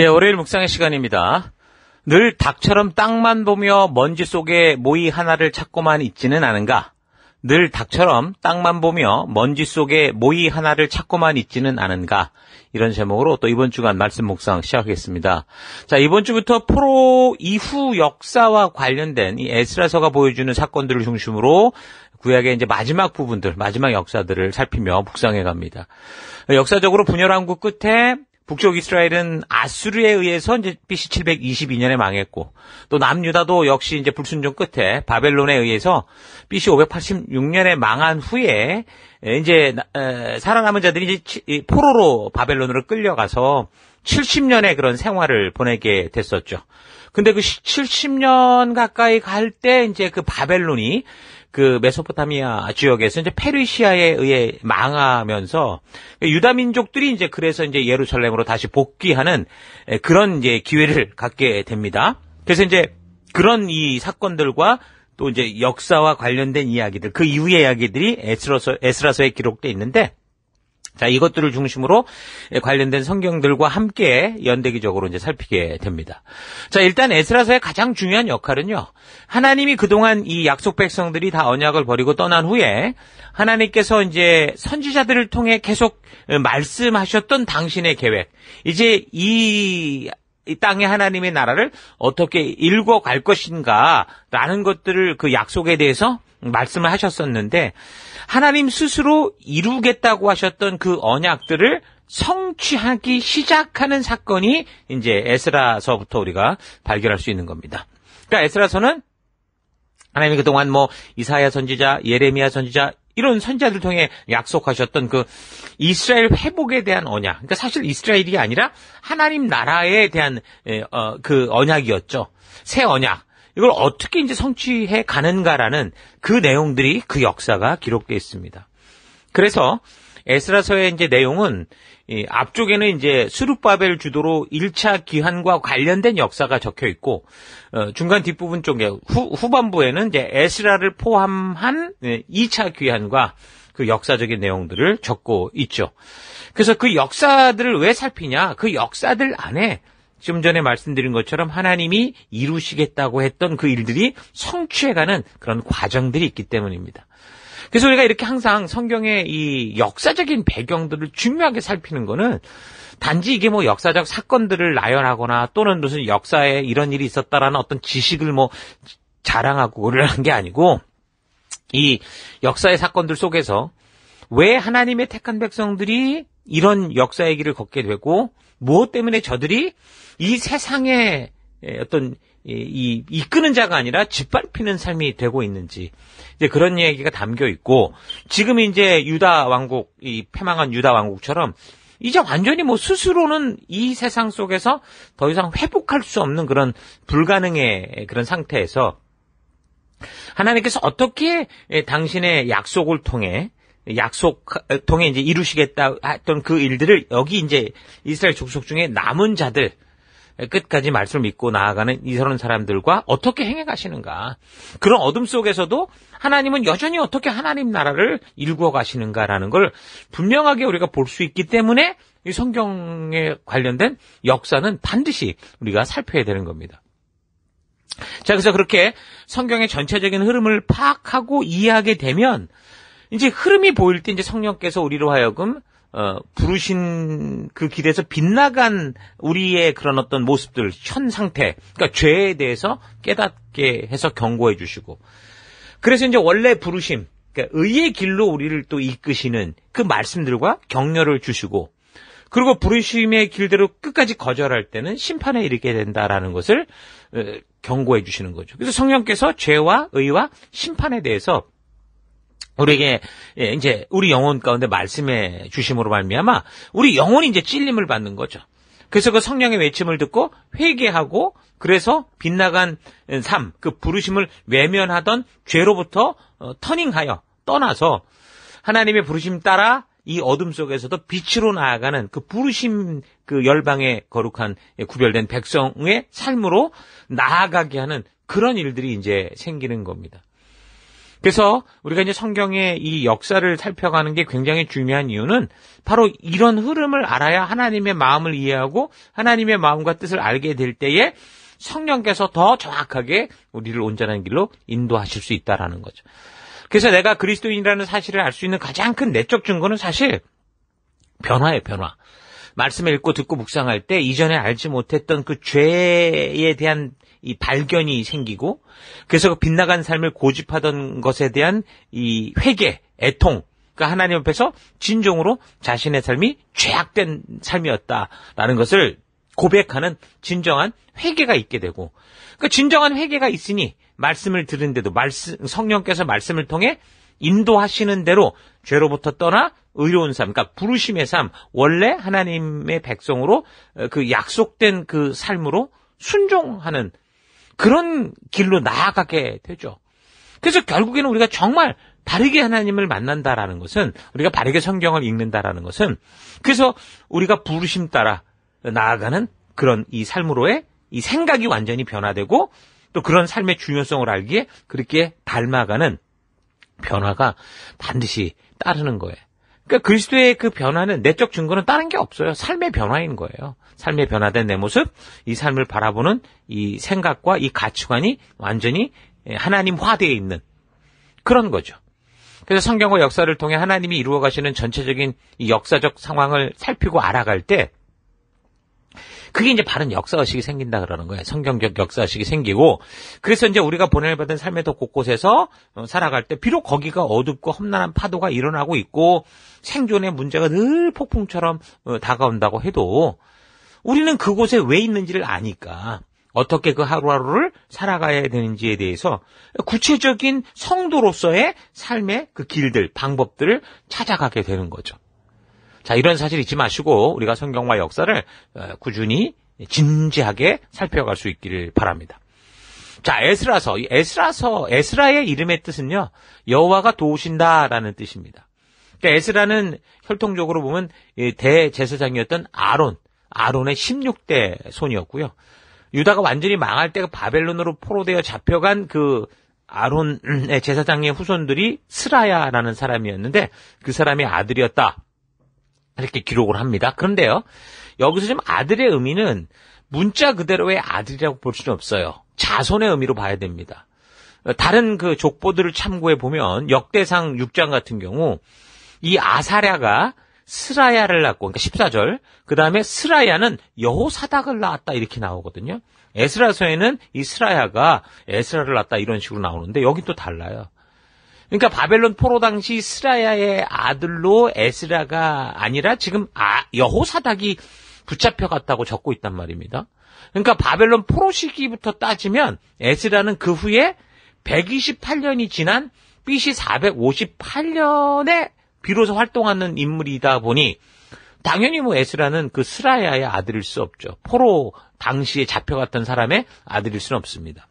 예, 월요일 묵상의 시간입니다. 늘 닭처럼 땅만 보며 먼지 속에 모이 하나를 찾고만 있지는 않은가? 늘 닭처럼 땅만 보며 먼지 속에 모이 하나를 찾고만 있지는 않은가? 이런 제목으로 또 이번 주간 말씀 묵상 시작하겠습니다. 자, 이번 주부터 포로 이후 역사와 관련된 이 에스라서가 보여주는 사건들을 중심으로 구약의 이제 마지막 부분들, 마지막 역사들을 살피며 묵상해 갑니다. 역사적으로 분열왕국 끝에 북쪽 이스라엘은 아수르에 의해서 이제 BC 722년에 망했고 또 남유다도 역시 이제 불순종 끝에 바벨론에 의해서 BC 586년에 망한 후에 이제 살아남은 자들이 이제 포로로 바벨론으로 끌려가서 70년의 그런 생활을 보내게 됐었죠. 근데 그 70년 가까이 갈 때 이제 그 바벨론이 그 메소포타미아 지역에서 이제 페르시아에 의해 망하면서 그 유다 민족들이 이제 그래서 이제 예루살렘으로 다시 복귀하는 그런 이제 기회를 갖게 됩니다. 그래서 이제 그런 이 사건들과 또 이제 역사와 관련된 이야기들 그 이후의 이야기들이 에스라서, 에스라서에 기록돼 있는데 자, 이것들을 중심으로 관련된 성경들과 함께 연대기적으로 이제 살피게 됩니다. 자, 일단 에스라서의 가장 중요한 역할은요. 하나님이 그동안 이 약속 백성들이 다 언약을 버리고 떠난 후에 하나님께서 이제 선지자들을 통해 계속 말씀하셨던 당신의 계획. 이제 이이 땅에 하나님의 나라를 어떻게 일궈 갈 것인가라는 것들을 그 약속에 대해서 말씀을 하셨었는데 하나님 스스로 이루겠다고 하셨던 그 언약들을 성취하기 시작하는 사건이 이제 에스라서부터 우리가 발견할 수 있는 겁니다. 그러니까 에스라서는 하나님이 그동안 뭐 이사야 선지자, 예레미야 선지자 이런 선자들 통해 약속하셨던 그 이스라엘 회복에 대한 언약. 그러니까 사실 이스라엘이 아니라 하나님 나라에 대한 어, 그 언약이었죠. 새 언약. 이걸 어떻게 이제 성취해 가는가라는 그 내용들이 그 역사가 기록되어 있습니다. 그래서 에스라서의 이제 내용은 이 앞쪽에는 이제 수룹바벨 주도로 1차 귀환과 관련된 역사가 적혀 있고 어, 중간 뒷부분 쪽에 후, 후반부에는 이제 에스라를 포함한 2차 예, 귀환과그 역사적인 내용들을 적고 있죠. 그래서 그 역사들을 왜 살피냐? 그 역사들 안에 좀 전에 말씀드린 것처럼 하나님이 이루시겠다고 했던 그 일들이 성취해가는 그런 과정들이 있기 때문입니다. 그래서 우리가 이렇게 항상 성경의 이 역사적인 배경들을 중요하게 살피는 거는 단지 이게 뭐 역사적 사건들을 나열하거나 또는 무슨 역사에 이런 일이 있었다라는 어떤 지식을 뭐 자랑하고 그러는 게 아니고 이 역사의 사건들 속에서 왜 하나님의 택한 백성들이 이런 역사의 길을 걷게 되고 무엇 때문에 저들이 이세상에 어떤 이, 이끄는 자가 아니라 짓밟히는 삶이 되고 있는지 이제 그런 얘기가 담겨 있고 지금 이제 유다 왕국 이 패망한 유다 왕국처럼 이제 완전히 뭐 스스로는 이 세상 속에서 더 이상 회복할 수 없는 그런 불가능의 그런 상태에서 하나님께서 어떻게 당신의 약속을 통해 약속 통해 이제 이루시겠다 했던 그 일들을 여기 이제 이스라엘 족속 중에 남은 자들 끝까지 말씀을 믿고 나아가는 이런 사람들과 어떻게 행해 가시는가. 그런 어둠 속에서도 하나님은 여전히 어떻게 하나님 나라를 일구어 가시는가라는 걸 분명하게 우리가 볼 수 있기 때문에 이 성경에 관련된 역사는 반드시 우리가 살펴야 되는 겁니다. 자, 그래서 그렇게 성경의 전체적인 흐름을 파악하고 이해하게 되면 이제 흐름이 보일 때 이제 성령께서 우리로 하여금 어, 부르신 그 길에서 빗나간 우리의 그런 어떤 모습들, 현 상태, 그러니까 죄에 대해서 깨닫게 해서 경고해 주시고. 그래서 이제 원래 부르심, 그러니까 의의 길로 우리를 또 이끄시는 그 말씀들과 격려를 주시고, 그리고 부르심의 길대로 끝까지 거절할 때는 심판에 이르게 된다라는 것을 어, 경고해 주시는 거죠. 그래서 성령께서 죄와 의와 심판에 대해서 우리에게 예, 이제 우리 영혼 가운데 말씀해 주심으로 말미암아 우리 영혼이 이제 찔림을 받는 거죠. 그래서 그 성령의 외침을 듣고 회개하고 그래서 빗나간 삶, 그 부르심을 외면하던 죄로부터 어, 터닝하여 떠나서 하나님의 부르심 따라 이 어둠 속에서도 빛으로 나아가는 그 부르심 그 열방의 거룩한 예, 구별된 백성의 삶으로 나아가게 하는 그런 일들이 이제 생기는 겁니다. 그래서 우리가 이제 성경의 이 역사를 살펴가는 게 굉장히 중요한 이유는 바로 이런 흐름을 알아야 하나님의 마음을 이해하고 하나님의 마음과 뜻을 알게 될 때에 성령께서 더 정확하게 우리를 온전한 길로 인도하실 수 있다라는 거죠. 그래서 내가 그리스도인이라는 사실을 알 수 있는 가장 큰 내적 증거는 사실 변화예요, 변화. 말씀을 읽고 듣고 묵상할 때 이전에 알지 못했던 그 죄에 대한 이 발견이 생기고 그래서 빗나간 삶을 고집하던 것에 대한 이 회개, 애통 그러니까 하나님 앞에서 진정으로 자신의 삶이 죄악된 삶이었다라는 것을 고백하는 진정한 회개가 있게 되고 그 진정한 회개가 있으니 말씀을 들은데도 말씀 성령께서 말씀을 통해 인도하시는 대로 죄로부터 떠나 의로운 삶, 그러니까 부르심의 삶, 원래 하나님의 백성으로 그 약속된 그 삶으로 순종하는 그런 길로 나아가게 되죠. 그래서 결국에는 우리가 정말 바르게 하나님을 만난다라는 것은 우리가 바르게 성경을 읽는다라는 것은 그래서 우리가 부르심 따라 나아가는 그런 이 삶으로의 이 생각이 완전히 변화되고 또 그런 삶의 중요성을 알기에 그렇게 닮아가는 변화가 반드시 따르는 거예요. 그러니까 그리스도의 그 변화는 내적 증거는 다른 게 없어요. 삶의 변화인 거예요. 삶의 변화된 내 모습, 이 삶을 바라보는 이 생각과 이 가치관이 완전히 하나님화되어 있는 그런 거죠. 그래서 성경과 역사를 통해 하나님이 이루어 가시는 전체적인 이 역사적 상황을 살피고 알아갈 때 그게 이제 바른 역사의식이 생긴다 그러는 거예요. 성경적 역사의식이 생기고 그래서 이제 우리가 보내 받은 삶의 도 곳곳에서 어, 살아갈 때 비록 거기가 어둡고 험난한 파도가 일어나고 있고 생존의 문제가 늘 폭풍처럼 어, 다가온다고 해도 우리는 그곳에 왜 있는지를 아니까 어떻게 그 하루하루를 살아가야 되는지에 대해서 구체적인 성도로서의 삶의 그 길들, 방법들을 찾아가게 되는 거죠. 자, 이런 사실 잊지 마시고 우리가 성경과 역사를 어, 꾸준히 진지하게 살펴갈 수 있기를 바랍니다. 자, 에스라서. 이 에스라서, 에스라의 이름의 뜻은요, 여호와가 도우신다라는 뜻입니다. 그러니까 에스라는 혈통적으로 보면 대제사장이었던 아론, 아론의 16대 손이었고요. 유다가 완전히 망할 때가 바벨론으로 포로되어 잡혀간 그 아론의 제사장의 후손들이 스라야라는 사람이었는데 그 사람의 아들이었다. 이렇게 기록을 합니다. 그런데요, 여기서 지금 아들의 의미는 문자 그대로의 아들이라고 볼 수는 없어요. 자손의 의미로 봐야 됩니다. 다른 그 족보들을 참고해 보면 역대상 6장 같은 경우 이 아사랴가 스라야를 낳고 그러니까 14절 그 다음에 스라야는 여호사닥을 낳았다 이렇게 나오거든요. 에스라서에는 이 스라야가 에스라를 낳았다 이런 식으로 나오는데 여기 또 달라요. 그러니까 바벨론 포로 당시 스라야의 아들로 에스라가 아니라 지금 아, 여호사닥이 붙잡혀갔다고 적고 있단 말입니다. 그러니까 바벨론 포로 시기부터 따지면 에스라는 그 후에 128년이 지난 BC 458년에 비로소 활동하는 인물이다 보니 당연히 뭐 에스라는 그 스라야의 아들일 수 없죠. 포로 당시에 잡혀갔던 사람의 아들일 수는 없습니다.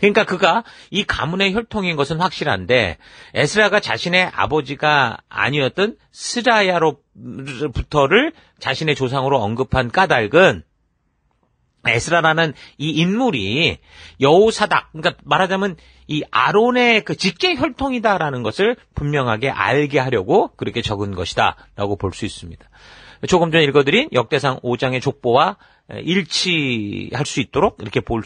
그러니까 그가 이 가문의 혈통인 것은 확실한데 에스라가 자신의 아버지가 아니었던 스라야로부터를 자신의 조상으로 언급한 까닭은 에스라라는 이 인물이 여우사닥 그러니까 말하자면 이 아론의 그 직계 혈통이다라는 것을 분명하게 알게 하려고 그렇게 적은 것이다라고 볼 수 있습니다. 조금 전 읽어드린 역대상 5장의 족보와 일치할 수 있도록 이렇게 볼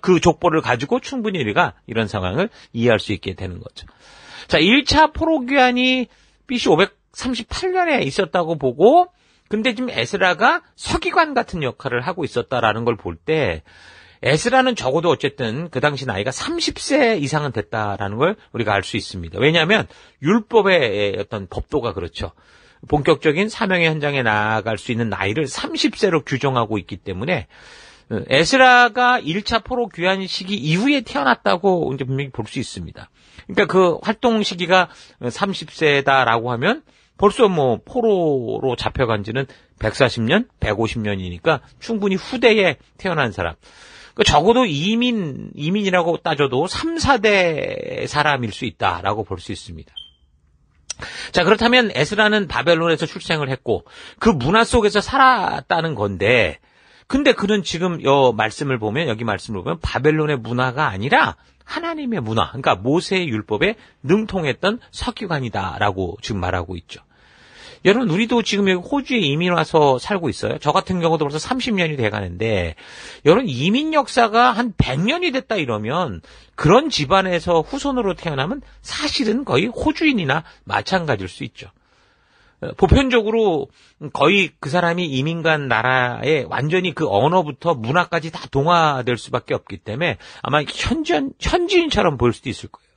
그 족보를 가지고 충분히 우리가 이런 상황을 이해할 수 있게 되는 거죠. 자, 1차 포로 귀환이 BC 538년에 있었다고 보고 근데 지금 에스라가 서기관 같은 역할을 하고 있었다라는 걸 볼 때 에스라는 적어도 어쨌든 그 당시 나이가 30세 이상은 됐다라는 걸 우리가 알 수 있습니다. 왜냐하면 율법의 어떤 법도가 그렇죠. 본격적인 사명의 현장에 나아갈 수 있는 나이를 30세로 규정하고 있기 때문에 어, 에스라가 1차 포로 귀환 시기 이후에 태어났다고 이제 분명히 볼 수 있습니다. 그러니까 그 활동 시기가 30세다라고 하면 벌써 뭐 포로로 잡혀간 지는 140년, 150년이니까 충분히 후대에 태어난 사람. 그 적어도 이민, 이민이라고 따져도 3, 4대 사람일 수 있다라고 볼 수 있습니다. 자, 그렇다면 에스라는 바벨론에서 출생을 했고 그 문화 속에서 살았다는 건데 근데 그는 지금 요 말씀을 보면 여기 말씀을 보면 바벨론의 문화가 아니라 하나님의 문화, 그러니까 모세의 율법에 능통했던 석유관이다라고 지금 말하고 있죠. 여러분 우리도 지금 여기 호주에 이민 와서 살고 있어요. 저 같은 경우도 벌써 30년이 돼가는데 여러분 이민 역사가 한 100년이 됐다 이러면 그런 집안에서 후손으로 태어나면 사실은 거의 호주인이나 마찬가지일 수 있죠. 어, 보편적으로 거의 그 사람이 이민 간 나라에 완전히 그 언어부터 문화까지 다 동화될 수밖에 없기 때문에 아마 현지 현지인처럼 보일 수도 있을 거예요.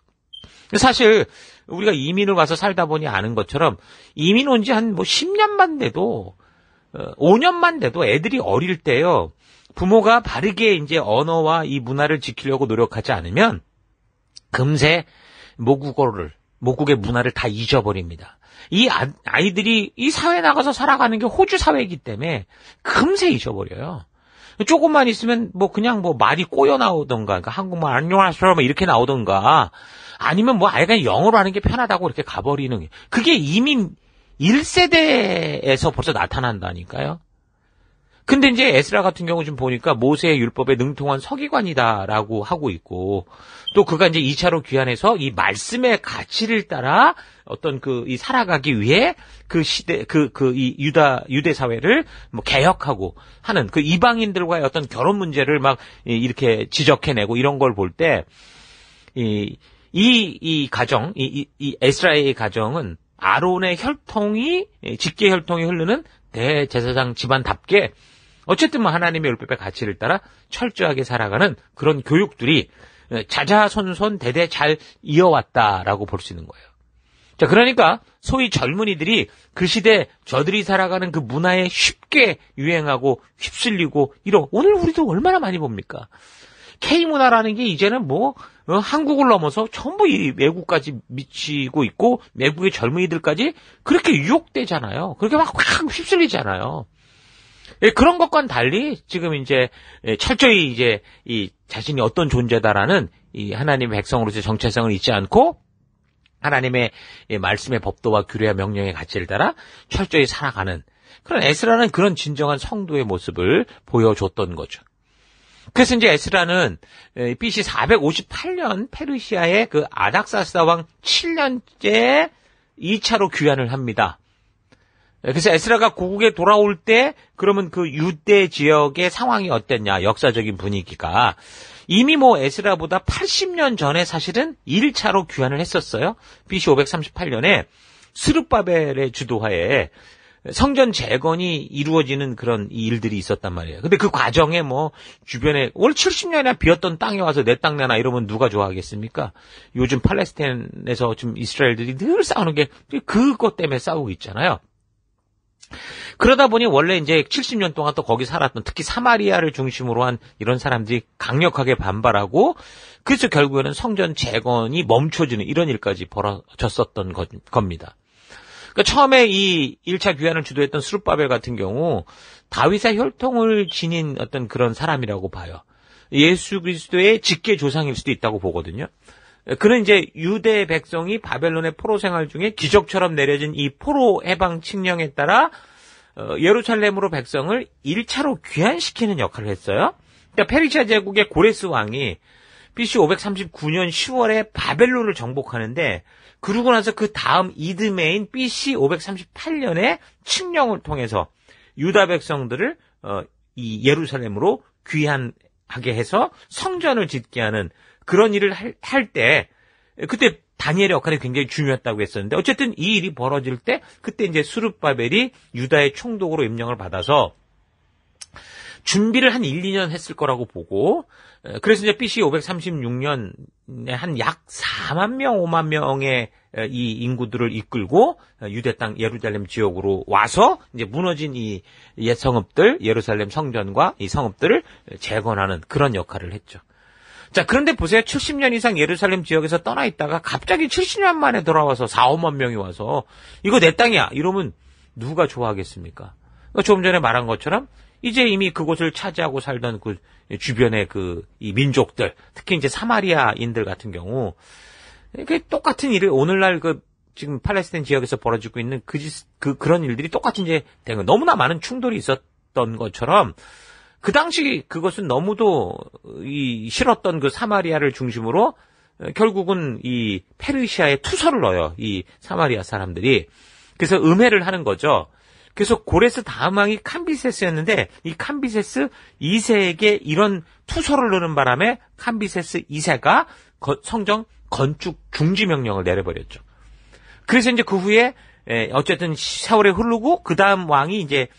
사실 우리가 이민을 와서 살다 보니 아는 것처럼 이민 온 지 한 뭐 10년만 돼도 5년만 어, 돼도 애들이 어릴 때요. 부모가 바르게 이제 언어와 이 문화를 지키려고 노력하지 않으면 금세 모국어를 모국의 문화를 다 잊어버립니다. 이 아, 아이들이 이 사회 나가서 살아가는 게 호주 사회이기 때문에 금세 잊어버려요. 조금만 있으면 뭐 그냥 뭐 말이 꼬여 나오던가, 그러니까 한국말 안녕하세요 뭐 이렇게 나오던가, 아니면 뭐 아예 그냥 영어로 하는 게 편하다고 이렇게 가버리는 그게 이미 1세대에서 벌써 나타난다니까요. 근데 이제 에스라 같은 경우 좀 보니까 모세의 율법에 능통한 서기관이다라고 하고 있고 또 그가 이제 2차로 귀환해서 이 말씀의 가치를 따라 어떤 그 이 살아가기 위해 그 시대 그 그 이 유다 유대 사회를 뭐 개혁하고 하는 그 이방인들과의 어떤 결혼 문제를 막 이렇게 지적해내고 이런 걸볼때이 이, 이 가정, 이, 이, 이 에스라의 가정은 아론의 혈통이, 예, 직계 혈통이 흐르는 대제사장 집안답게 어쨌든 뭐 하나님의 율법의 가치를 따라 철저하게 살아가는 그런 교육들이 예, 자자손손 대대 잘 이어왔다라고 볼 수 있는 거예요. 자, 그러니까 소위 젊은이들이 그 시대 저들이 살아가는 그 문화에 쉽게 유행하고 휩쓸리고 이런 오늘 우리도 얼마나 많이 봅니까? K문화라는 게 이제는 뭐 어, 한국을 넘어서 전부 이 외국까지 미치고 있고 외국의 젊은이들까지 그렇게 유혹되잖아요. 그렇게 막 확 휩쓸리잖아요. 예, 그런 것과는 달리 지금 이제 예, 철저히 이제 이 자신이 어떤 존재다라는 이 하나님의 백성으로서의 정체성을 잊지 않고 하나님의 예, 말씀의 법도와 규례와 명령의 가치를 따라 철저히 살아가는 그런 에스라는 그런 진정한 성도의 모습을 보여줬던 거죠. 그래서 이제 에스라는 BC 458년 페르시아의 그 아닥사스 왕 7년째 2차로 귀환을 합니다. 그래서 에스라가 고국에 돌아올 때 그러면 그 유대 지역의 상황이 어땠냐 역사적인 분위기가 이미 뭐 에스라보다 80년 전에 사실은 1차로 귀환을 했었어요. BC 538년에 스룹바벨의 주도하에 성전 재건이 이루어지는 그런 일들이 있었단 말이에요. 근데 그 과정에 뭐 주변에 올 70년이나 비었던 땅에 와서 내 땅내놔 이러면 누가 좋아하겠습니까? 요즘 팔레스타인에서 지금 이스라엘들이 늘 싸우는 게 그것 때문에 싸우고 있잖아요. 그러다 보니 원래 이제 70년 동안 또 거기 살았던 특히 사마리아를 중심으로 한 이런 사람들이 강력하게 반발하고 그래서 결국에는 성전 재건이 멈춰지는 이런 일까지 벌어졌었던 겁니다. 그러니까 처음에 이 1차 귀환을 주도했던 수룹바벨 같은 경우 다윗의 혈통을 지닌 어떤 그런 사람이라고 봐요. 예수 그리스도의 직계 조상일 수도 있다고 보거든요. 그는 이제 유대 백성이 바벨론의 포로 생활 중에 기적처럼 내려진 이 포로 해방 칙령에 따라 어, 예루살렘으로 백성을 1차로 귀환시키는 역할을 했어요. 그러니까 페르시아 제국의 고레스 왕이 BC 539년 10월에 바벨론을 정복하는데 그러고 나서 그 다음 이듬해인 BC 538년에 칙령을 통해서 유다 백성들을 어, 이 예루살렘으로 귀환하게 해서 성전을 짓게 하는 그런 일을 할 때 그때 다니엘의 역할이 굉장히 중요했다고 했었는데 어쨌든 이 일이 벌어질 때 그때 이제 수르바벨이 유다의 총독으로 임명을 받아서 준비를 한 1, 2년 했을 거라고 보고 그래서 이제 BC 536년에 한 약 4만 명, 5만 명의 이 인구들을 이끌고 유대 땅 예루살렘 지역으로 와서 이제 무너진 이옛 성읍들, 예루살렘 성전과 이 성읍들을 재건하는 그런 역할을 했죠. 자, 그런데 보세요. 70년 이상 예루살렘 지역에서 떠나 있다가 갑자기 70년 만에 돌아와서 4, 5만 명이 와서 이거 내 땅이야. 이러면 누가 좋아하겠습니까? 어, 조금 전에 말한 것처럼 이제 이미 그곳을 차지하고 살던 그 주변의 그 이 민족들, 특히 이제 사마리아인들 같은 경우, 이게 똑같은 일을 오늘날 그 지금 팔레스타인 지역에서 벌어지고 있는 그, 그 그런 일들이 똑같이 이제 된 거. 너무나 많은 충돌이 있었던 것처럼 그 당시 그것은 너무도 이 싫었던 그 사마리아를 중심으로 결국은 이 페르시아에 투서를 넣어요. 이 사마리아 사람들이. 그래서 음해를 하는 거죠. 그래서 고레스 다음왕이 캄비세스였는데 이 캄비세스 2세에게 이런 투서를 넣는 바람에 캄비세스 2세가 성정 건축 중지 명령을 내려버렸죠. 그래서 이제 그 후에 예, 어쨌든 세월이 흐르고 그 다음 왕이 이제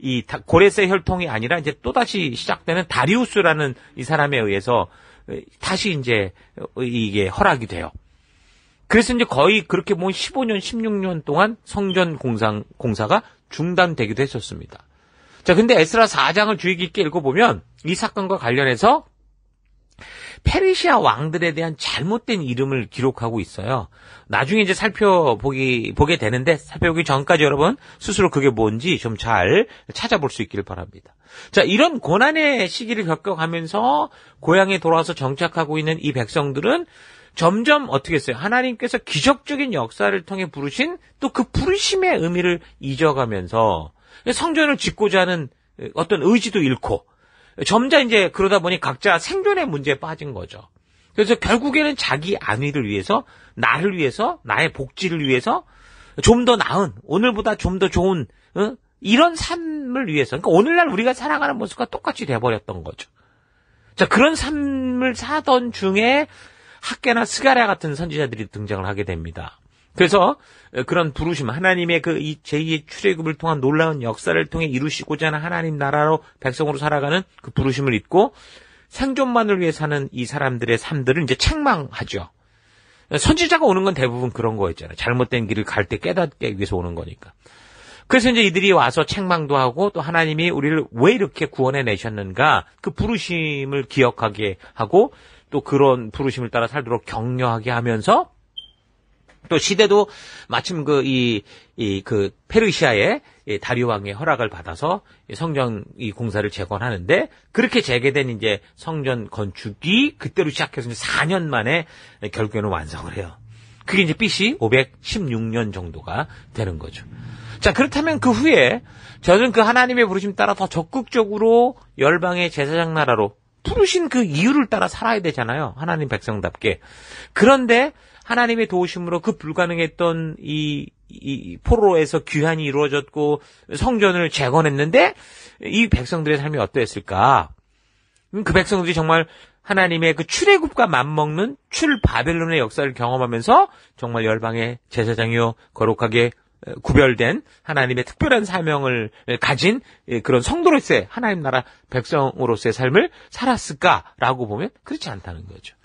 이 고레스의 혈통이 아니라 이제 또 다시 시작되는 다리우스라는 이 사람에 의해서 예, 다시 이제 이게 허락이 돼요. 그래서 이제 거의 그렇게 보면 15년, 16년 동안 성전 공상, 공사가 중단되기도 했었습니다. 자, 근데 에스라 4장을 주의 깊게 읽어보면 이 사건과 관련해서 페르시아 왕들에 대한 잘못된 이름을 기록하고 있어요. 나중에 이제 살펴보기, 보게 되는데, 살펴보기 전까지 여러분, 스스로 그게 뭔지 좀 잘 찾아볼 수 있기를 바랍니다. 자, 이런 고난의 시기를 겪어가면서 고향에 돌아와서 정착하고 있는 이 백성들은 점점 어떻게 했어요? 하나님께서 기적적인 역사를 통해 부르신 또 그 부르심의 의미를 잊어가면서 성전을 짓고자 하는 어떤 의지도 잃고 점자 이제 그러다 보니 각자 생존의 문제에 빠진 거죠. 그래서 결국에는 자기 안위를 위해서 나를 위해서 나의 복지를 위해서 좀 더 나은 오늘보다 좀 더 좋은 어? 이런 삶을 위해서 그러니까 오늘날 우리가 살아가는 모습과 똑같이 돼버렸던 거죠. 자 그런 삶을 사던 중에 학계나 스가랴 같은 선지자들이 등장을 하게 됩니다. 그래서 그런 부르심 하나님의 그 제2의 출애굽을 통한 놀라운 역사를 통해 이루시고자 하는 하나님 나라로 백성으로 살아가는 그 부르심을 잊고 생존만을 위해 사는 이 사람들의 삶들을 이제 책망하죠. 선지자가 오는 건 대부분 그런 거였잖아요. 잘못된 길을 갈 때깨닫게 위해서 오는 거니까. 그래서 이제 이들이 와서 책망도 하고 또 하나님이 우리를 왜 이렇게 구원해 내셨는가 그 부르심을 기억하게 하고 또 그런 부르심을 따라 살도록 격려하게 하면서 또 시대도 마침 그이이그 그 페르시아의 다리오 왕의 허락을 받아서 성전 이 공사를 재건하는데 그렇게 재개된 이제 성전 건축이 그때로 시작해서 이제 4년 만에 결국에는 완성을 해요. 그게 이제 BC 516년 정도가 되는 거죠. 자, 그렇다면 그 후에 저는 그 하나님의 부르심 따라 더 적극적으로 열방의 제사장 나라로 부르신 그 이유를 따라 살아야 되잖아요. 하나님 백성답게. 그런데 하나님의 도우심으로 그 불가능했던 이, 이 포로에서 귀환이 이루어졌고 성전을 재건했는데 이 백성들의 삶이 어떠했을까? 그 백성들이 정말 하나님의 그 출애굽과 맞먹는 출 바벨론의 역사를 경험하면서 정말 열방의 제사장이요 거룩하게 구별된 하나님의 특별한 사명을 가진 예, 그런 성도로서의 하나님 나라 백성으로서의 삶을 살았을까라고 보면 그렇지 않다는 거죠.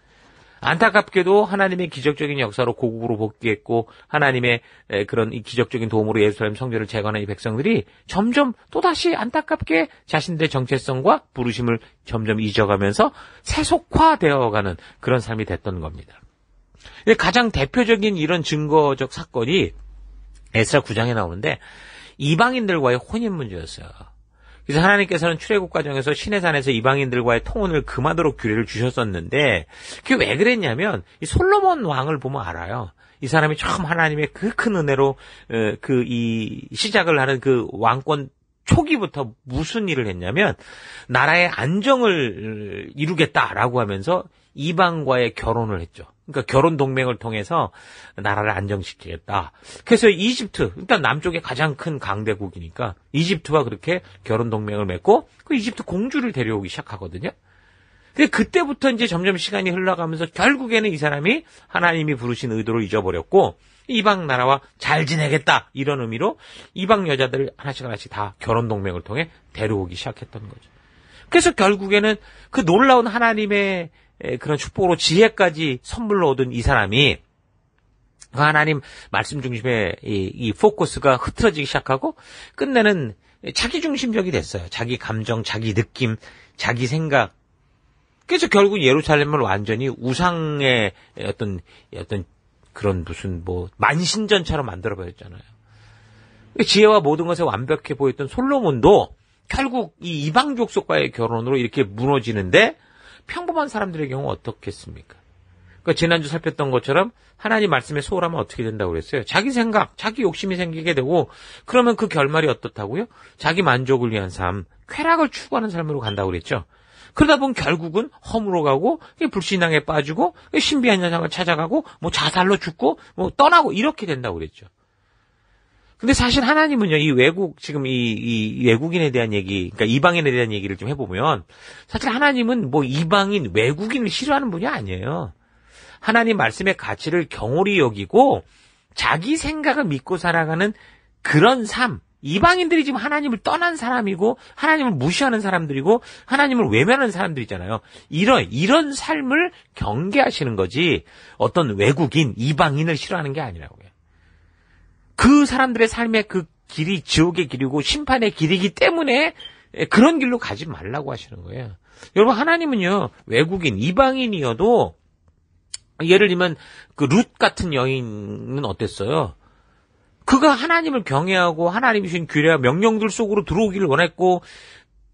안타깝게도 하나님의 기적적인 역사로 고국으로 복귀했고 하나님의 예, 그런 기적적인 도움으로 예수살 성전을 재건한 이 백성들이 점점 또다시 안타깝게 자신들의 정체성과 부르심을 점점 잊어가면서 세속화되어가는 그런 삶이 됐던 겁니다. 가장 대표적인 이런 증거적 사건이 에스라 9장에 나오는데 이방인들과의 혼인 문제였어요. 그래서 하나님께서는 출애굽 과정에서 시내산에서 이방인들과의 통혼을 금하도록 규례를 주셨었는데 그게 왜 그랬냐면 이 솔로몬 왕을 보면 알아요. 이 사람이 처음 하나님의 그 큰 은혜로 어, 그이 시작을 하는 그 왕권 초기부터 무슨 일을 했냐면 나라의 안정을 어, 이루겠다라고 하면서 이방과의 결혼을 했죠. 그러니까 결혼 동맹을 통해서 나라를 안정시키겠다. 그래서 이집트, 일단 남쪽에 가장 큰 강대국이니까 이집트와 그렇게 결혼 동맹을 맺고 그 이집트 공주를 데려오기 시작하거든요. 근데 그때부터 이제 점점 시간이 흘러가면서 결국에는 이 사람이 하나님이 부르신 의도를 잊어버렸고 이방 나라와 잘 지내겠다 이런 의미로 이방 여자들을 하나씩 하나씩 다 결혼 동맹을 통해 데려오기 시작했던 거죠. 그래서 결국에는 그 놀라운 하나님의 그런 축복으로 지혜까지 선물로 얻은 이 사람이 그 하나님 말씀 중심의 이, 이, 포커스가 흐트러지기 시작하고 끝내는 자기 중심적이 됐어요. 자기 감정, 자기 느낌, 자기 생각. 그래서 결국 예루살렘을 완전히 우상의 어떤 어떤 그런 무슨 뭐 만신전처럼 만들어 버렸잖아요. 지혜와 모든 것에 완벽해 보였던 솔로몬도 결국 이 이방 족속과의 결혼으로 이렇게 무너지는데 평범한 사람들의 경우 어떻겠습니까? 그러니까 지난주 살폈던 것처럼 하나님 말씀에 소홀하면 어떻게 된다고 그랬어요? 자기 생각, 자기 욕심이 생기게 되고 그러면 그 결말이 어떻다고요? 자기 만족을 위한 삶, 쾌락을 추구하는 삶으로 간다고 그랬죠. 그러다 보면 결국은 허물어 가고 불신앙에 빠지고 신비한 현상을 찾아가고 뭐 자살로 죽고 뭐 떠나고 이렇게 된다고 그랬죠. 근데 사실 하나님은요, 이 외국, 지금 이, 이 외국인에 대한 얘기, 그러니까 이방인에 대한 얘기를 좀 해보면, 사실 하나님은 뭐 이방인, 외국인을 싫어하는 분이 아니에요. 하나님 말씀의 가치를 경홀히 여기고, 자기 생각을 믿고 살아가는 그런 삶, 이방인들이 지금 하나님을 떠난 사람이고 하나님을 무시하는 사람들이고 하나님을 외면하는 사람들이잖아요. 이런 이런 삶을 경계하시는 거지 어떤 외국인 이방인을 싫어하는 게 아니라고요. 그 사람들의 삶의 그 길이 지옥의 길이고 심판의 길이기 때문에 그런 길로 가지 말라고 하시는 거예요. 여러분 하나님은요 외국인 이방인이어도 예를 들면 그 룻 같은 여인은 어땠어요? 그가 하나님을 경외하고 하나님이 신 규례와 명령들 속으로 들어오기를 원했고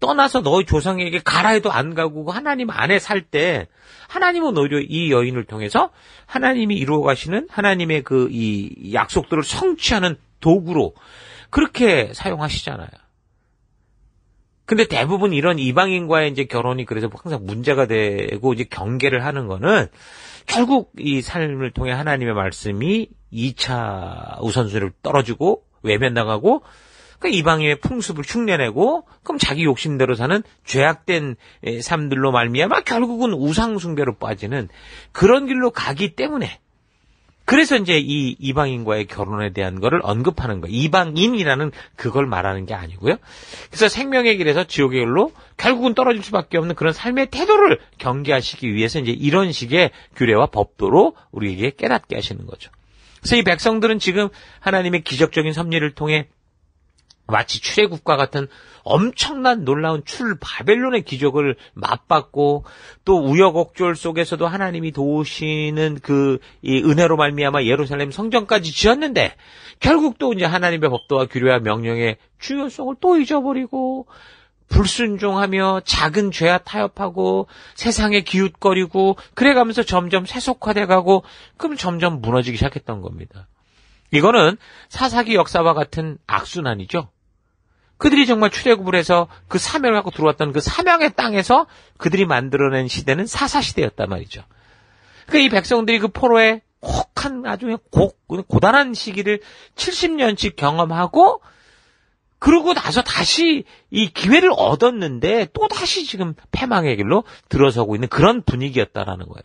떠나서 너희 조상에게 가라 해도 안 가고 하나님 안에 살 때 하나님은 오히려 이 여인을 통해서 하나님이 이루어 가시는 하나님의 그 이 약속들을 성취하는 도구로 그렇게 사용하시잖아요. 근데 대부분 이런 이방인과의 이제 결혼이 그래서 항상 문제가 되고 이제 경계를 하는 거는 결국 이 삶을 통해 하나님의 말씀이 2차 우선순위를 떨어지고 외면당하고 그러니까 이방인의 풍습을 흉내내고 그럼 자기 욕심대로 사는 죄악된 삶들로 말미암아 결국은 우상숭배로 빠지는 그런 길로 가기 때문에 그래서 이제 이 이방인과의 결혼에 대한 거를 언급하는 거예요. 이방인이라는 그걸 말하는 게 아니고요. 그래서 생명의 길에서 지옥의 길로 결국은 떨어질 수밖에 없는 그런 삶의 태도를 경계하시기 위해서 이제 이런 식의 규례와 법도로 우리에게 깨닫게 하시는 거죠. 그래서 이 백성들은 지금 하나님의 기적적인 섭리를 통해 마치 출애굽과 같은 엄청난 놀라운 출 바벨론의 기적을 맛봤고 또 우여곡절 속에서도 하나님이 도우시는 그 이 은혜로 말미암아 예루살렘 성전까지 지었는데 결국 또 이제 하나님의 법도와 규례와 명령의 중요성을 또 잊어버리고 불순종하며 작은 죄와 타협하고 세상에 기웃거리고 그래가면서 점점 세속화돼 가고 그럼 점점 무너지기 시작했던 겁니다. 이거는 사사기 역사와 같은 악순환이죠. 그들이 정말 출애굽을 해서 그 사명을 갖고 들어왔던 그 사명의 땅에서 그들이 만들어낸 시대는 사사 시대였단 말이죠. 그이 그러니까 백성들이 그 포로의 혹한 아주 고, 고단한 시기를 70년씩 경험하고 그러고 나서 다시 이 기회를 얻었는데 또 다시 지금 패망의 길로 들어서고 있는 그런 분위기였다라는 거예요.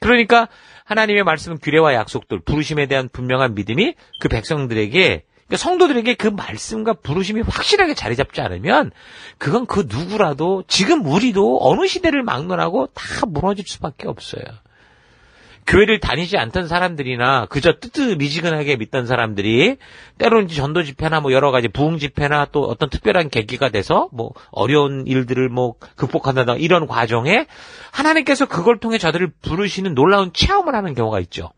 그러니까 하나님의 말씀 규례와 약속들 부르심에 대한 분명한 믿음이 그 백성들에게 그러니까 성도들에게 그 말씀과 부르심이 확실하게 자리 잡지 않으면 그건 그 누구라도 지금 우리도 어느 시대를 막론하고 다 무너질 수밖에 없어요. 교회를 다니지 않던 사람들이나 그저 뜨뜻미지근하게 믿던 사람들이 때로는 전도 집회나 뭐 여러 가지 부흥 집회나 또 어떤 특별한 계기가 돼서 뭐 어려운 일들을 뭐 극복한다든가 이런 과정에 하나님께서 그걸 통해 저들을 부르시는 놀라운 체험을 하는 경우가 있죠.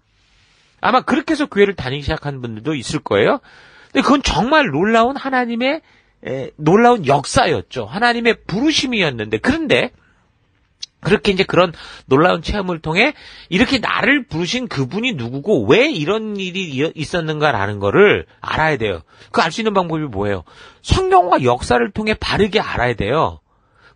아마 그렇게 해서 교회를 다니기 시작한 분들도 있을 거예요. 그건 정말 놀라운 하나님의 에, 놀라운 역사였죠. 하나님의 부르심이었는데 그런데 그렇게 이제 그런 놀라운 체험을 통해 이렇게 나를 부르신 그분이 누구고 왜 이런 일이 있었는가라는 거를 알아야 돼요. 그 알 수 있는 방법이 뭐예요? 성경과 역사를 통해 바르게 알아야 돼요.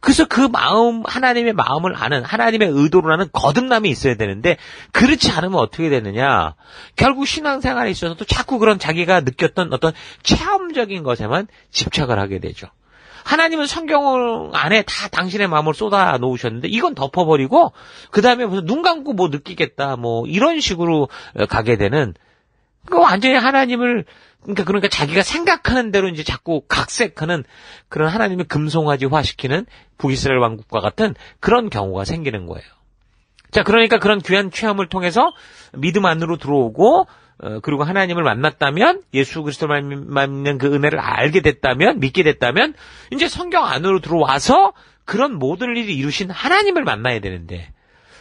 그래서 그 마음 하나님의 마음을 아는 하나님의 의도를 아는 거듭남이 있어야 되는데 그렇지 않으면 어떻게 되느냐? 결국 신앙생활에 있어서도 자꾸 그런 자기가 느꼈던 어떤 체험적인 것에만 집착을 하게 되죠. 하나님은 성경 안에 다 당신의 마음을 쏟아 놓으셨는데 이건 덮어버리고 그 다음에 눈 감고 뭐 느끼겠다 뭐 이런 식으로 가게 되는 그 완전히 하나님을 그러니까 그러니까 자기가 생각하는 대로 이제 자꾸 각색하는 그런 하나님의 금송아지화시키는 북이스라엘 왕국과 같은 그런 경우가 생기는 거예요. 자, 그러니까 그런 귀한 체험을 통해서 믿음 안으로 들어오고 어, 그리고 하나님을 만났다면 예수 그리스도를 만난 그 은혜를 알게 됐다면 믿게 됐다면 이제 성경 안으로 들어와서 그런 모든 일이 이루신 하나님을 만나야 되는데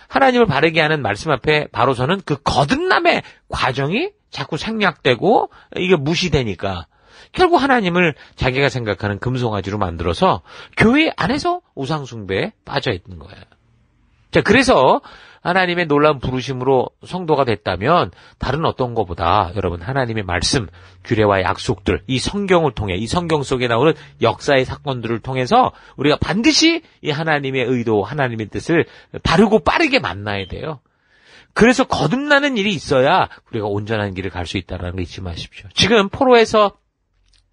하나님을 바르게 하는 말씀 앞에 바로서는 그 거듭남의 과정이 자꾸 생략되고 이게 무시되니까 결국 하나님을 자기가 생각하는 금송아지로 만들어서 교회 안에서 우상숭배에 빠져 있는 거예요. 자, 그래서 하나님의 놀라운 부르심으로 성도가 됐다면 다른 어떤 것보다 여러분 하나님의 말씀, 규례와 약속들, 이 성경을 통해 이 성경 속에 나오는 역사의 사건들을 통해서 우리가 반드시 이 하나님의 의도, 하나님의 뜻을 바르고 빠르게 만나야 돼요. 그래서 거듭나는 일이 있어야 우리가 온전한 길을 갈 수 있다는 거 잊지 마십시오. 지금 포로에서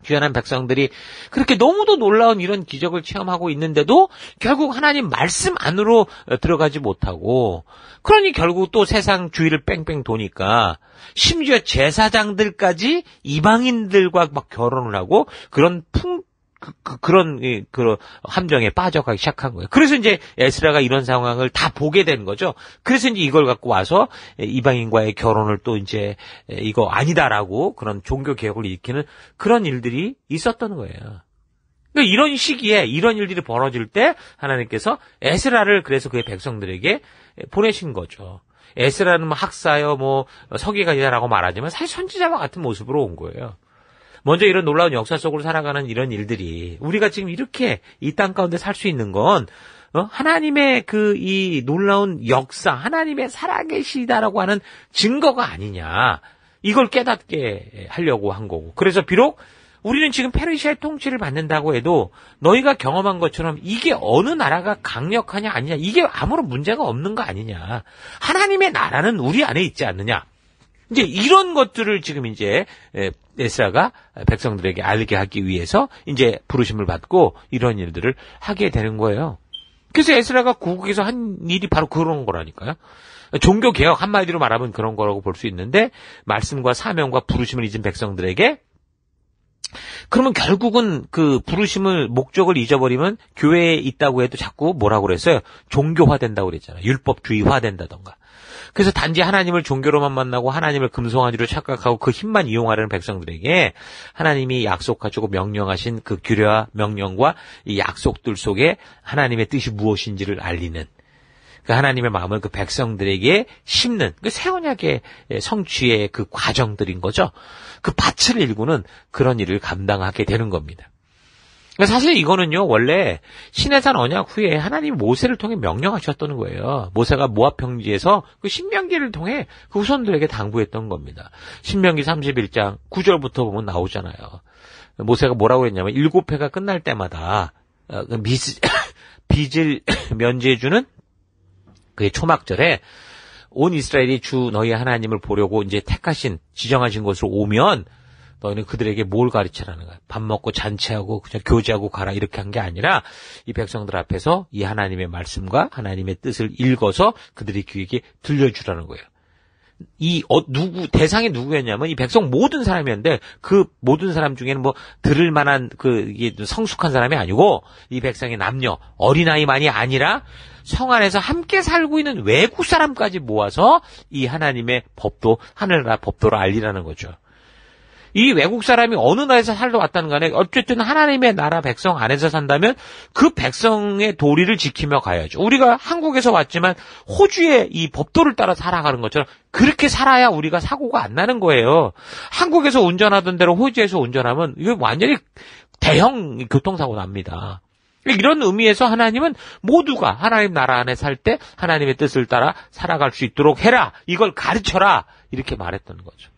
귀환한 백성들이 그렇게 너무도 놀라운 이런 기적을 체험하고 있는데도 결국 하나님 말씀 안으로 들어가지 못하고 그러니 결국 또 세상 주위를 뺑뺑 도니까 심지어 제사장들까지 이방인들과 막 결혼을 하고 그런 풍, 그, 그, 그런 그 함정에 빠져가기 시작한 거예요. 그래서 이제 에스라가 이런 상황을 다 보게 되는 거죠. 그래서 이제 이걸 갖고 와서 이방인과의 결혼을 또 이제 이거 아니다라고 그런 종교 개혁을 일으키는 그런 일들이 있었던 거예요. 그러니까 이런 시기에 이런 일들이 벌어질 때 하나님께서 에스라를 그래서 그의 백성들에게 보내신 거죠. 에스라는 뭐 학사여 뭐 서기관이다라고 말하지만 사실 선지자와 같은 모습으로 온 거예요. 먼저 이런 놀라운 역사 속으로 살아가는 이런 일들이 우리가 지금 이렇게 이 땅 가운데 살 수 있는 건 어? 하나님의 그 이 놀라운 역사, 하나님의 살아계시다라고 하는 증거가 아니냐. 이걸 깨닫게 하려고 한 거고. 그래서 비록 우리는 지금 페르시아의 통치를 받는다고 해도 너희가 경험한 것처럼 이게 어느 나라가 강력하냐 아니냐 이게 아무런 문제가 없는 거 아니냐 하나님의 나라는 우리 안에 있지 않느냐 이제 이런 것들을 지금 이제 에스라가 백성들에게 알게 하기 위해서 이제 부르심을 받고 이런 일들을 하게 되는 거예요. 그래서 에스라가 구국에서 한 일이 바로 그런 거라니까요. 종교 개혁 한마디로 말하면 그런 거라고 볼 수 있는데 말씀과 사명과 부르심을 잊은 백성들에게 그러면 결국은 그 부르심을 목적을 잊어버리면 교회에 있다고 해도 자꾸 뭐라고 그랬어요? 종교화 된다고 그랬잖아요. 율법주의화 된다던가. 그래서 단지 하나님을 종교로만 만나고 하나님을 금송아지로 착각하고 그 힘만 이용하려는 백성들에게 하나님이 약속하시고 명령하신 그 규례와 명령과 이 약속들 속에 하나님의 뜻이 무엇인지를 알리는 그 하나님의 마음을 그 백성들에게 심는 그세언약의 성취의 그 과정들인 거죠. 그 밭을 일구는 그런 일을 감당하게 되는 겁니다. 사실 이거는요, 원래 신해산 언약 후에 하나님 모세를 통해 명령하셨던 거예요. 모세가 모압 평지에서 그 신명기를 통해 그 후손들에게 당부했던 겁니다. 신명기 31장 9절부터 보면 나오잖아요. 모세가 뭐라고 했냐면 일곱 회가 끝날 때마다 미 어, 그 빚을 면제해주는 그의 초막절에 온 이스라엘이 주 너희 하나님을 보려고 이제 택하신 지정하신 곳으로 오면 너희는 그들에게 뭘 가르치라는 거야. 밥 먹고 잔치하고 그냥 교제하고 가라 이렇게 한 게 아니라 이 백성들 앞에서 이 하나님의 말씀과 하나님의 뜻을 읽어서 그들의 귀에게 들려주라는 거예요. 이 어, 누구 대상이 누구였냐면 이 백성 모든 사람이었는데 그 모든 사람 중에는 뭐 들을 만한 그 이게 성숙한 사람이 아니고 이 백성의 남녀 어린아이만이 아니라 성 안에서 함께 살고 있는 외국 사람까지 모아서 이 하나님의 법도 하늘나라 법도를 알리라는 거죠. 이 외국 사람이 어느 나라에서 살러 왔다는 간에 어쨌든 하나님의 나라 백성 안에서 산다면 그 백성의 도리를 지키며 가야죠. 우리가 한국에서 왔지만 호주의 이 법도를 따라 살아가는 것처럼 그렇게 살아야 우리가 사고가 안 나는 거예요. 한국에서 운전하던 대로 호주에서 운전하면 이거 완전히 대형 교통사고 납니다. 이런 의미에서 하나님은 모두가 하나님 나라 안에 살 때 하나님의 뜻을 따라 살아갈 수 있도록 해라. 이걸 가르쳐라. 이렇게 말했던 거죠.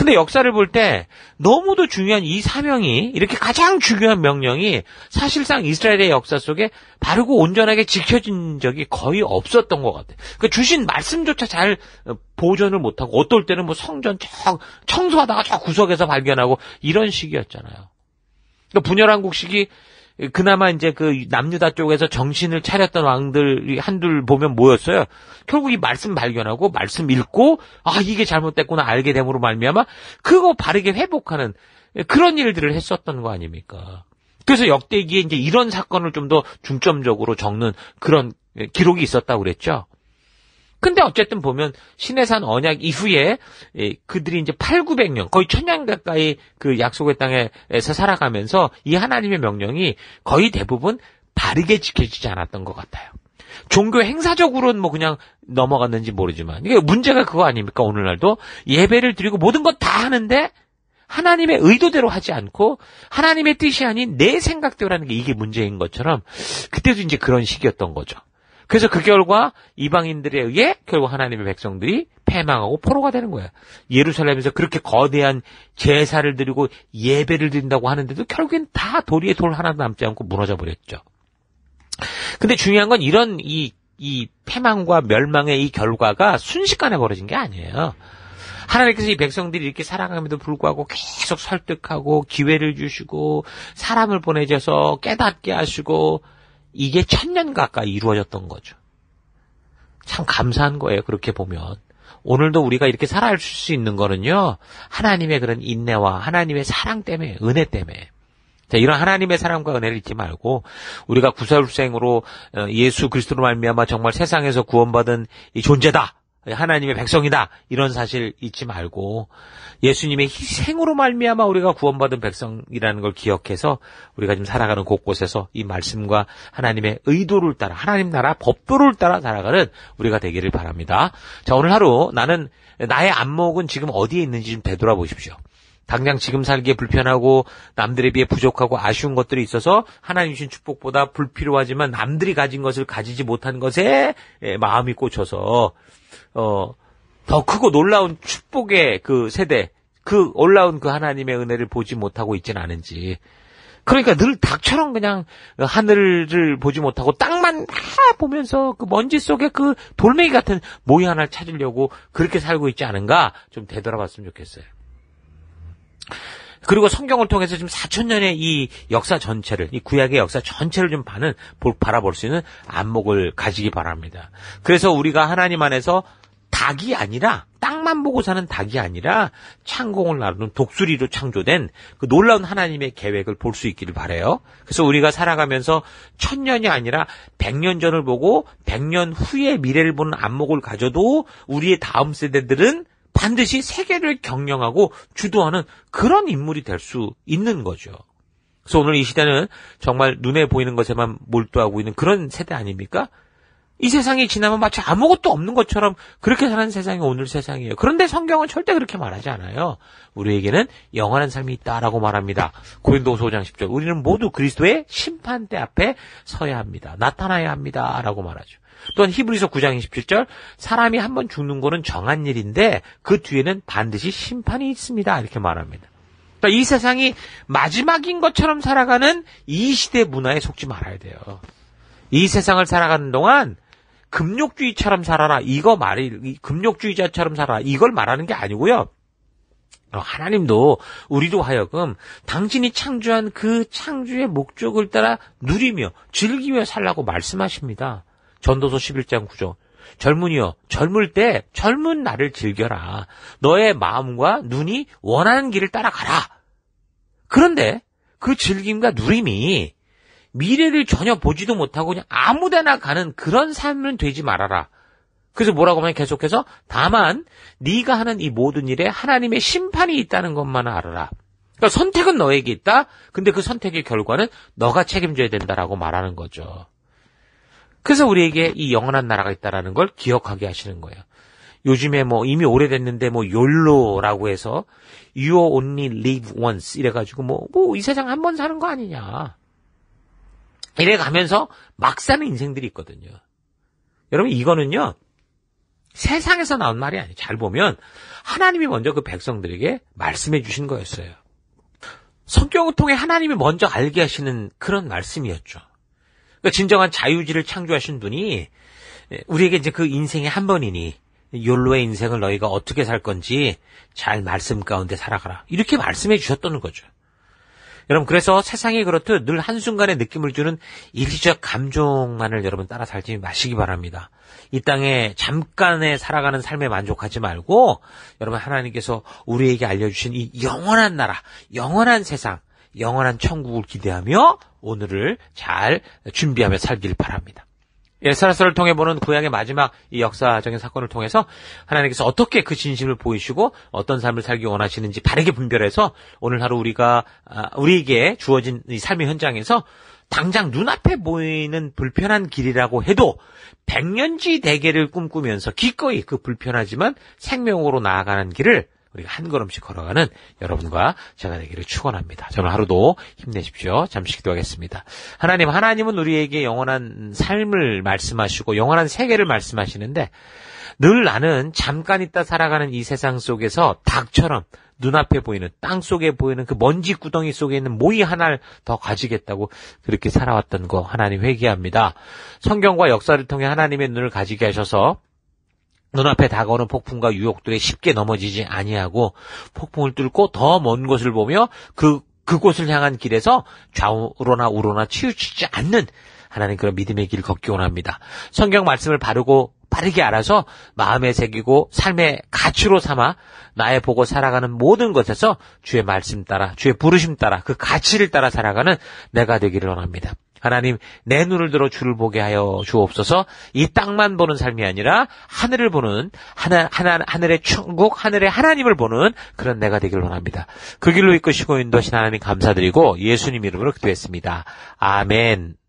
근데 역사를 볼 때 너무도 중요한 이 사명이 이렇게 가장 중요한 명령이 사실상 이스라엘의 역사 속에 바르고 온전하게 지켜진 적이 거의 없었던 것 같아요. 그러니까 주신 말씀조차 잘 어, 보존을 못하고 어떨 때는 뭐 성전 쫙 청소하다가 쫙 구석에서 발견하고 이런 식이었잖아요. 그러니까 분열한국식이 그나마 이제 그 남유다 쪽에서 정신을 차렸던 왕들이 한둘 보면 모였어요. 결국 이 말씀 발견하고 말씀 읽고 아 이게 잘못됐구나 알게 됨으로 말미암아 그거 바르게 회복하는 그런 일들을 했었던 거 아닙니까? 그래서 역대기에 이제 이런 사건을 좀 더 중점적으로 적는 그런 기록이 있었다고 그랬죠. 근데 어쨌든 보면 신해산 언약 이후에 예, 그들이 이제 8, 900년 거의 천 년 가까이 그 약속의 땅에서 살아가면서 이 하나님의 명령이 거의 대부분 바르게 지켜지지 않았던 것 같아요. 종교 행사적으로는 뭐 그냥 넘어갔는지 모르지만 이게 문제가 그거 아닙니까 오늘날도 예배를 드리고 모든 것 다 하는데 하나님의 의도대로 하지 않고 하나님의 뜻이 아닌 내 생각대로 하는 게 이게 문제인 것처럼 그때도 이제 그런 시기였던 거죠. 그래서 그 결과 이방인들에 의해 결국 하나님의 백성들이 패망하고 포로가 되는 거예요. 예루살렘에서 그렇게 거대한 제사를 드리고 예배를 드린다고 하는데도 결국엔 다 도리에 돌 하나 도 남지 않고 무너져 버렸죠. 근데 중요한 건 이런 이, 이 패망과 멸망의 이 결과가 순식간에 벌어진 게 아니에요. 하나님께서 이 백성들이 이렇게 살아감에도 불구하고 계속 설득하고 기회를 주시고 사람을 보내셔서 깨닫게 하시고 이게 천년 가까이 이루어졌던 거죠. 참 감사한 거예요. 그렇게 보면. 오늘도 우리가 이렇게 살아갈 수 있는 거는요. 하나님의 그런 인내와 하나님의 사랑 때문에, 은혜 때문에. 자, 이런 하나님의 사랑과 은혜를 잊지 말고 우리가 구설생으로 어, 예수 그리스도로 말미암아 정말 세상에서 구원받은 이 존재다. 예, 하나님의 백성이다 이런 사실 잊지 말고 예수님의 희생으로 말미암아 우리가 구원받은 백성이라는 걸 기억해서 우리가 지금 살아가는 곳곳에서 이 말씀과 하나님의 의도를 따라 하나님 나라 법도를 따라 살아가는 우리가 되기를 바랍니다. 자 오늘 하루 나는 나의 안목은 지금 어디에 있는지 좀 되돌아보십시오. 당장 지금 살기에 불편하고 남들에 비해 부족하고 아쉬운 것들이 있어서 하나님 주신 축복보다 불필요하지만 남들이 가진 것을 가지지 못한 것에 예, 마음이 꽂혀서 어, 더 크고 놀라운 축복의 그 세대 그 올라온 그 하나님의 은혜를 보지 못하고 있진 않은지 그러니까 늘 닭처럼 그냥 하늘을 보지 못하고 땅만 다 보면서 그 먼지 속에 그 돌멩이 같은 모이 하나를 찾으려고 그렇게 살고 있지 않은가 좀 되돌아봤으면 좋겠어요. 그리고 성경을 통해서 지금 4천 년의 이 역사 전체를 이 구약의 역사 전체를 좀 봐는 바라볼 수 있는 안목을 가지기 바랍니다. 그래서 우리가 하나님 안에서 닭이 아니라 땅만 보고 사는 닭이 아니라 창공을 나누는 독수리로 창조된 그 놀라운 하나님의 계획을 볼 수 있기를 바래요. 그래서 우리가 살아가면서 천년이 아니라 백년 전을 보고 백년 후의 미래를 보는 안목을 가져도 우리의 다음 세대들은 반드시 세계를 경영하고 주도하는 그런 인물이 될 수 있는 거죠. 그래서 오늘 이 시대는 정말 눈에 보이는 것에만 몰두하고 있는 그런 세대 아닙니까? 이 세상이 지나면 마치 아무것도 없는 것처럼 그렇게 사는 세상이 오늘 세상이에요. 그런데 성경은 절대 그렇게 말하지 않아요. 우리에게는 영원한 삶이 있다라고 말합니다. 고린도서 5장 10절. 우리는 모두 그리스도의 심판대 앞에 서야 합니다. 나타나야 합니다라고 말하죠. 또한 히브리서 9장 27절 사람이 한 번 죽는 거는 정한 일인데 그 뒤에는 반드시 심판이 있습니다. 이렇게 말합니다. 그러니까 이 세상이 마지막인 것처럼 살아가는 이 시대 문화에 속지 말아야 돼요. 이 세상을 살아가는 동안 금욕주의처럼 살아라. 이거 말이 금욕주의자처럼 살아라. 이걸 말하는 게 아니고요. 어, 하나님도 우리도 하여금 당신이 창조한 그 창조의 목적을 따라 누리며 즐기며 살라고 말씀하십니다. 전도서 11장 9절. 젊은이여, 젊을 때 젊은 나를 즐겨라. 너의 마음과 눈이 원하는 길을 따라가라. 그런데 그 즐김과 누림이 미래를 전혀 보지도 못하고 그냥 아무데나 가는 그런 삶은 되지 말아라. 그래서 뭐라고 하면 계속해서 다만 네가 하는 이 모든 일에 하나님의 심판이 있다는 것만 알아라. 그러니까 선택은 너에게 있다. 근데 그 선택의 결과는 너가 책임져야 된다라고 말하는 거죠. 그래서 우리에게 이 영원한 나라가 있다라는 걸 기억하게 하시는 거예요. 요즘에 뭐 이미 오래됐는데 뭐 욜로라고 해서 you only live once 이래가지고 뭐뭐이 세상 한 번 사는 거 아니냐 이래 가면서 막 사는 인생들이 있거든요. 여러분 이거는요 세상에서 나온 말이 아니에요. 잘 보면 하나님이 먼저 그 백성들에게 말씀해 주신 거였어요. 성경을 통해 하나님이 먼저 알게 하시는 그런 말씀이었죠. 그 진정한 자유지를 창조하신 분이 예, 우리에게 이제 그인생의한 번이니 욜로의 인생을 너희가 어떻게 살 건지 잘 말씀 가운데 살아가라. 이렇게 말씀해 주셨다는 거죠. 여러분 그래서 세상이 그렇듯 늘 한순간의 느낌을 주는 일시적 감정만을 여러분 따라 살지 마시기 바랍니다. 이 땅에 잠깐의 살아가는 삶에 만족하지 말고 여러분 하나님께서 우리에게 알려주신 이 영원한 나라, 영원한 세상 영원한 천국을 기대하며 오늘을 잘 준비하며 살길 바랍니다. 예사라서를 통해 보는 구약의 마지막 이 역사적인 사건을 통해서 하나님께서 어떻게 그 진심을 보이시고 어떤 삶을 살기 원하시는지 바르게 분별해서 오늘 하루 우리가 아, 우리에게 주어진 이 삶의 현장에서 당장 눈앞에 보이는 불편한 길이라고 해도 백년지 대계를 꿈꾸면서 기꺼이 그 불편하지만 생명으로 나아가는 길을 우리가 한 걸음씩 걸어가는 여러분과 제가 되기를 축원합니다. 저는 하루도 힘내십시오. 잠시 기도하겠습니다. 하나님, 하나님은 우리에게 영원한 삶을 말씀하시고 영원한 세계를 말씀하시는데 늘 나는 잠깐 있다 살아가는 이 세상 속에서 닭처럼 눈앞에 보이는 땅 속에 보이는 그 먼지 구덩이 속에 있는 모이 하나를 더 가지겠다고 그렇게 살아왔던 거 하나님 회개합니다. 성경과 역사를 통해 하나님의 눈을 가지게 하셔서 눈앞에 다가오는 폭풍과 유혹들에 쉽게 넘어지지 아니하고 폭풍을 뚫고 더 먼 곳을 보며 그 그곳을 향한 길에서 좌우로나 우로나 치우치지 않는 하나님 그런 믿음의 길을 걷기 원합니다. 성경 말씀을 바르고 빠르게 알아서 마음에 새기고 삶의 가치로 삼아 나의 보고 살아가는 모든 것에서 주의 말씀 따라 주의 부르심 따라 그 가치를 따라 살아가는 내가 되기를 원합니다. 하나님 내 눈을 들어 주를 보게 하여 주옵소서 이 땅만 보는 삶이 아니라 하늘을 보는 하나, 하나, 하늘의 천국 하늘의 하나님을 보는 그런 내가 되길 원합니다. 그 길로 이끄시고 인도하신 하나님 감사드리고 예수님 이름으로 기도했습니다. 아멘.